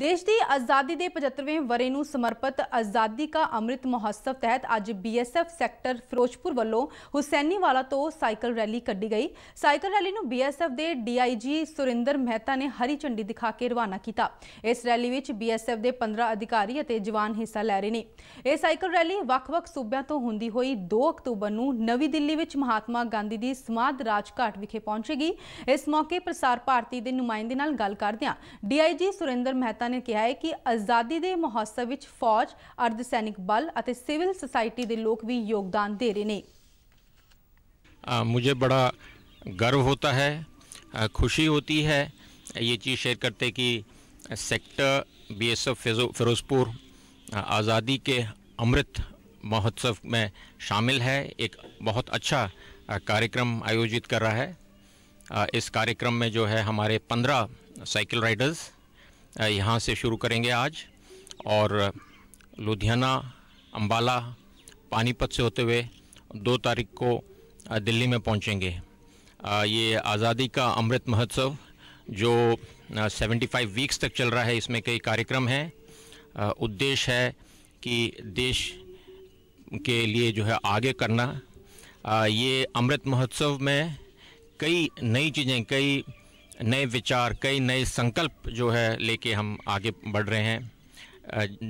ਦੇਸ਼ ਦੀ ਆਜ਼ਾਦੀ ਦੇ 75ਵੇਂ ਵਰੇ ਨੂੰ ਸਮਰਪਿਤ ਆਜ਼ਾਦੀ ਕਾ ਅੰਮ੍ਰਿਤ ਮਹੋਤਸਵ ਤਹਿਤ ਅੱਜ ਬੀਐਸਐਫ ਸੈਕਟਰ ਫਿਰੋਜ਼ਪੁਰ ਵੱਲੋਂ ਹੁਸੈਨੀਵਾਲਾ ਤੋਂ ਸਾਈਕਲ ਰੈਲੀ ਕੱਢੀ ਗਈ ਸਾਈਕਲ ਰੈਲੀ ਨੂੰ ਬੀਐਸਐਫ ਦੇ ਡੀਆਈਜੀ ਸੁਰਿੰਦਰ ਮਹਿਤਾ ਨੇ ਹਰੀ ਝੰਡੀ ਦਿਖਾ ਕੇ ਰਵਾਨਾ ਕੀਤਾ ਇਸ ਰੈਲੀ ਵਿੱਚ ਬੀਐਸਐਫ ਦੇ 15 ਅਧਿਕਾਰੀ ਅਤੇ ਜਵਾਨ ਹਿੱਸਾ ਲੈ ਰਹੇ ਨੇ ਇਹ ਸਾਈਕਲ ਰੈਲੀ ਵੱਖ-ਵੱਖ ਸੂਬਿਆਂ ਤੋਂ ਹੁੰਦੀ ਹੋਈ 2 ਅਕਤੂਬਰ ਨੂੰ ਨਵੀਂ ਦਿੱਲੀ ਵਿੱਚ ਮਹਾਤਮਾ ਗਾਂਧੀ ਦੀ ਸਮਾਦ ਰਾਜਘਾਟ ਵਿਖੇ ਪਹੁੰਚੇਗੀ ਇਸ ਮੌਕੇ ਪ੍ਰਸਾਰ ਭਾਰਤੀ ਦੇ ਨੁਮਾਇੰਦੇ ਨਾਲ ਗੱਲ ਕਰਦਿਆਂ ਡੀਆਈਜੀ ਸੁਰਿੰਦਰ ਮਹਿਤਾ ने कहा है कि आज़ादी के महोत्सव फौज ਫੌਜ ਅਰਧ ਸੈਨਿਕ ਬਲ ਅਤੇ ਸਿਵਲ ਸੁਸਾਇਟੀ ਦੇ ਲੋਕ ਵੀ ਯੋਗਦਾਨ ਦੇ ਰਹੇ मुझे बड़ा गर्व होता है खुशी होती है ये चीज़ शेयर करते कि सेक्टर बीएसएफ फिरोज़पुर आज़ादी के अमृत महोत्सव में शामिल है एक बहुत अच्छा कार्यक्रम आयोजित कर रहा है इस कार्यक्रम में जो है हमारे पंद्रह साइकिल राइडर्स यहाँ से शुरू करेंगे आज और लुधियाना अम्बाला पानीपत से होते हुए दो तारीख को दिल्ली में पहुँचेंगे ये आज़ादी का अमृत महोत्सव जो 75 वीक्स तक चल रहा है इसमें कई कार्यक्रम हैं उद्देश्य है कि देश के लिए जो है आगे करना ये अमृत महोत्सव में कई नई चीज़ें कई नए विचार कई नए संकल्प जो है लेके हम आगे बढ़ रहे हैं